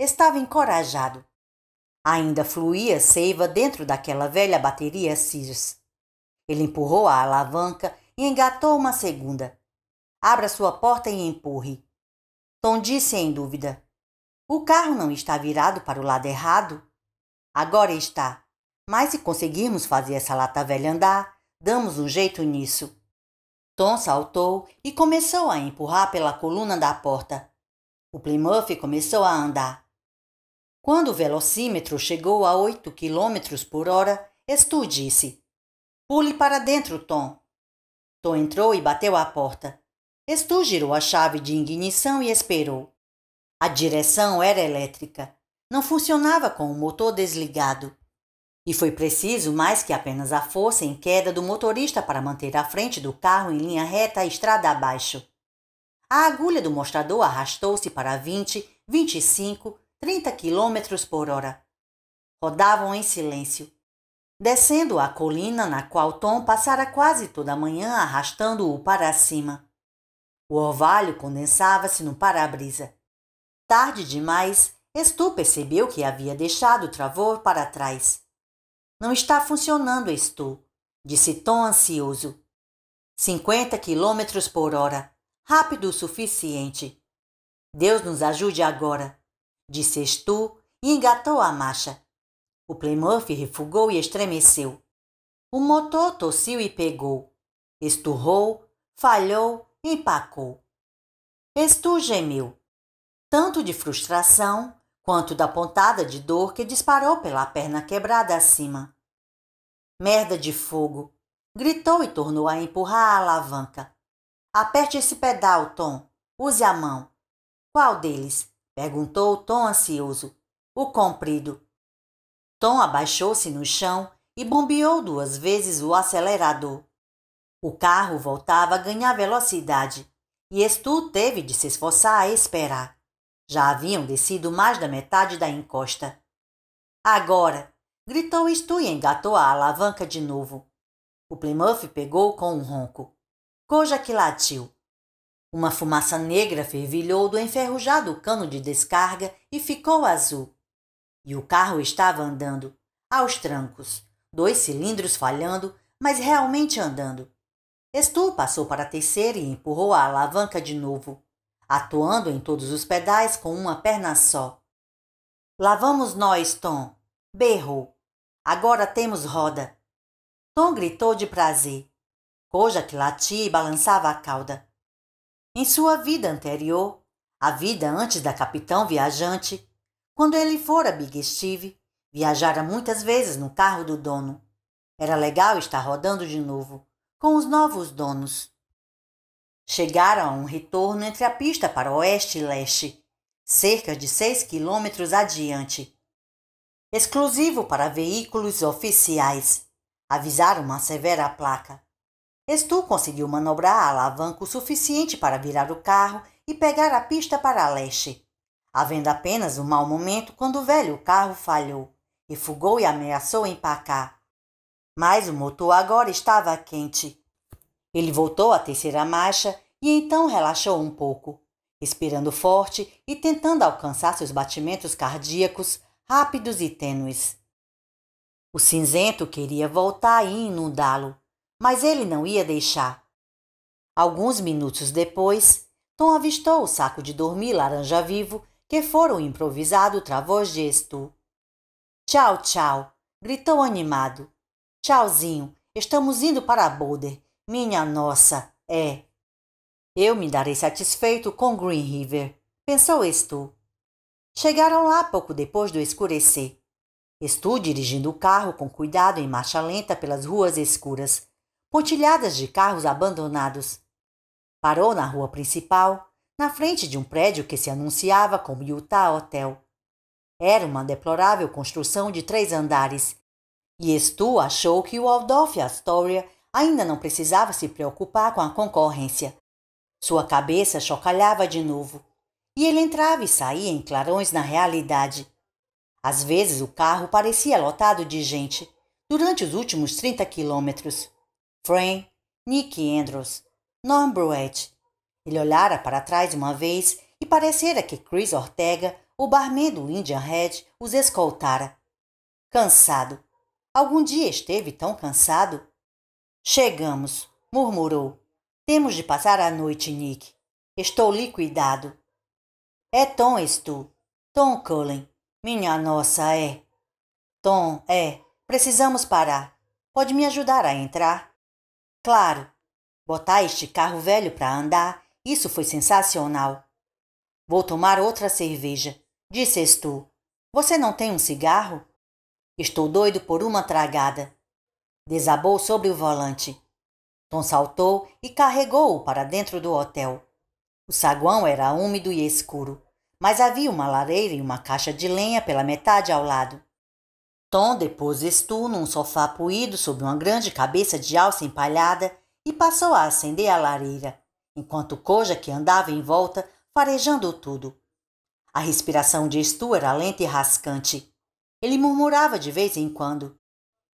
Estava encorajado. Ainda fluía seiva dentro daquela velha bateria Sears. Ele empurrou a alavanca e engatou uma segunda. Abra sua porta e empurre. Tom disse em dúvida. O carro não está virado para o lado errado? Agora está. Mas se conseguirmos fazer essa lata velha andar, damos um jeito nisso. Tom saltou e começou a empurrar pela coluna da porta. O Plymouth começou a andar. Quando o velocímetro chegou a 8 km por hora, Stu disse: Pule para dentro, Tom. Tom entrou e bateu à porta. Stu girou a chave de ignição e esperou. A direção era elétrica não funcionava com o motor desligado. E foi preciso mais que apenas a força em queda do motorista para manter a frente do carro em linha reta estrada abaixo. A agulha do mostrador arrastou-se para 20, 25, 30 quilômetros por hora. Rodavam em silêncio. Descendo a colina na qual Tom passara quase toda a manhã arrastando-o para cima. O orvalho condensava-se no para-brisa. Tarde demais, Estu percebeu que havia deixado o travor para trás. Não está funcionando, Estu, disse Tom ansioso. 50 quilômetros por hora. Rápido o suficiente. Deus nos ajude agora, disse Estu e engatou a marcha. O Plymouth refugou e estremeceu. O motor tossiu e pegou. Esturrou, falhou, empacou. Estu gemeu, tanto de frustração quanto da pontada de dor que disparou pela perna quebrada acima. Merda de fogo! Gritou e tornou a empurrar a alavanca. Aperte esse pedal, Tom. Use a mão. Qual deles? perguntou Tom ansioso. O comprido. Tom abaixou-se no chão e bombeou duas vezes o acelerador. O carro voltava a ganhar velocidade e Stu teve de se esforçar a esperar. Já haviam descido mais da metade da encosta. Agora! gritou Stu e engatou a alavanca de novo. O Plymouth pegou com um ronco. Coja que latiu. Uma fumaça negra fervilhou do enferrujado cano de descarga e ficou azul. E o carro estava andando, aos trancos, dois cilindros falhando, mas realmente andando. Stu passou para a terceira e empurrou a alavanca de novo atuando em todos os pedais com uma perna só. Lá vamos nós, Tom! berrou. Agora temos roda. Tom gritou de prazer. Coja que latia e balançava a cauda. Em sua vida anterior, a vida antes da capitão viajante, quando ele fora Big Steve, viajara muitas vezes no carro do dono. Era legal estar rodando de novo, com os novos donos. Chegaram a um retorno entre a pista para oeste e leste, cerca de 6 quilômetros adiante. Exclusivo para veículos oficiais, avisaram uma severa placa. Stu conseguiu manobrar a alavanca o suficiente para virar o carro e pegar a pista para leste, havendo apenas um mau momento quando o velho carro falhou, e fugou e ameaçou empacar. Mas o motor agora estava quente ele voltou a tecer a marcha e então relaxou um pouco, respirando forte e tentando alcançar seus batimentos cardíacos rápidos e tênues. O cinzento queria voltar e inundá-lo, mas ele não ia deixar. Alguns minutos depois, Tom avistou o saco de dormir laranja vivo que fora travões improvisado estu. Tchau, tchau, gritou animado. Tchauzinho, estamos indo para Boulder. Minha nossa, é. Eu me darei satisfeito com Green River, pensou Stu. Chegaram lá pouco depois do escurecer. Stu dirigindo o carro com cuidado em marcha lenta pelas ruas escuras, pontilhadas de carros abandonados. Parou na rua principal, na frente de um prédio que se anunciava como Utah Hotel. Era uma deplorável construção de três andares, e Stu achou que o Aldolph Astoria Ainda não precisava se preocupar com a concorrência. Sua cabeça chocalhava de novo, e ele entrava e saía em clarões na realidade. Às vezes o carro parecia lotado de gente durante os últimos 30 quilômetros. Fran, Nick Andrews, Norm Bruett. Ele olhara para trás uma vez e parecera que Chris Ortega, o barman do Indian Head, os escoltara. Cansado. Algum dia esteve tão cansado Chegamos, murmurou. Temos de passar a noite, Nick. Estou liquidado. É Tom, estou, Tom Cullen. Minha nossa, é. Tom, é. Precisamos parar. Pode me ajudar a entrar? Claro. Botar este carro velho para andar, isso foi sensacional. Vou tomar outra cerveja, disse Stu. Você não tem um cigarro? Estou doido por uma tragada. Desabou sobre o volante. Tom saltou e carregou-o para dentro do hotel. O saguão era úmido e escuro, mas havia uma lareira e uma caixa de lenha pela metade ao lado. Tom depôs Stu num sofá puído sob uma grande cabeça de alça empalhada e passou a acender a lareira, enquanto Koja, que andava em volta, farejando tudo. A respiração de Stu era lenta e rascante. Ele murmurava de vez em quando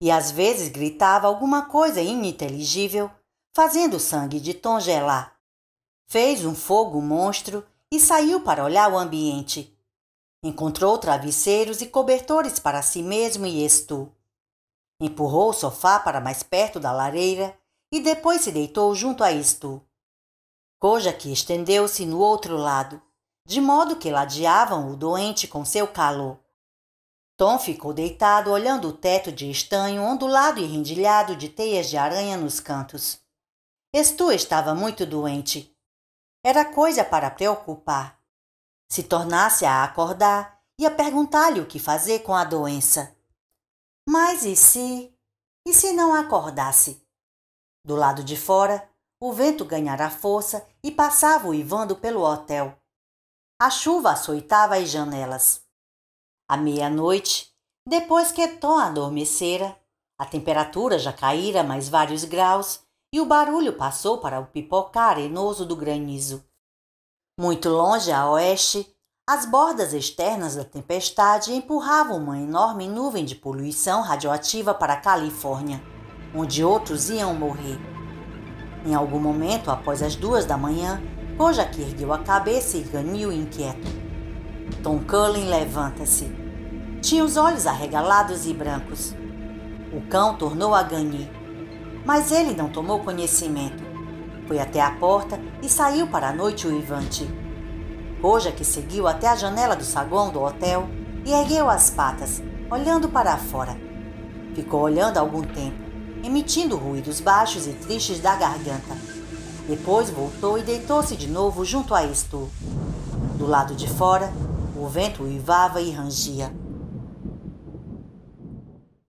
e às vezes gritava alguma coisa ininteligível, fazendo o sangue de Tom gelar. Fez um fogo monstro e saiu para olhar o ambiente. Encontrou travesseiros e cobertores para si mesmo e Estu. Empurrou o sofá para mais perto da lareira e depois se deitou junto a Estu. Coja que estendeu-se no outro lado, de modo que ladeavam o doente com seu calor. Tom ficou deitado olhando o teto de estanho ondulado e rendilhado de teias de aranha nos cantos. Stu estava muito doente. Era coisa para preocupar. Se tornasse a acordar, ia perguntar-lhe o que fazer com a doença. Mas e se? E se não acordasse? Do lado de fora, o vento ganhara força e passava uivando pelo hotel. A chuva açoitava as janelas. À meia-noite, depois que Tom adormecera, a temperatura já caíra mais vários graus e o barulho passou para o pipocar enoso do granizo. Muito longe a oeste, as bordas externas da tempestade empurravam uma enorme nuvem de poluição radioativa para a Califórnia, onde outros iam morrer. Em algum momento após as duas da manhã, Kojak ergueu a cabeça e ganhou inquieto. Tom Cullen levanta-se. Tinha os olhos arregalados e brancos. O cão tornou a ganhar, mas ele não tomou conhecimento. Foi até a porta e saiu para a noite uivante. Roja que seguiu até a janela do saguão do hotel e ergueu as patas, olhando para fora. Ficou olhando algum tempo, emitindo ruídos baixos e tristes da garganta. Depois voltou e deitou-se de novo junto a Estu. Do lado de fora, o vento uivava e rangia.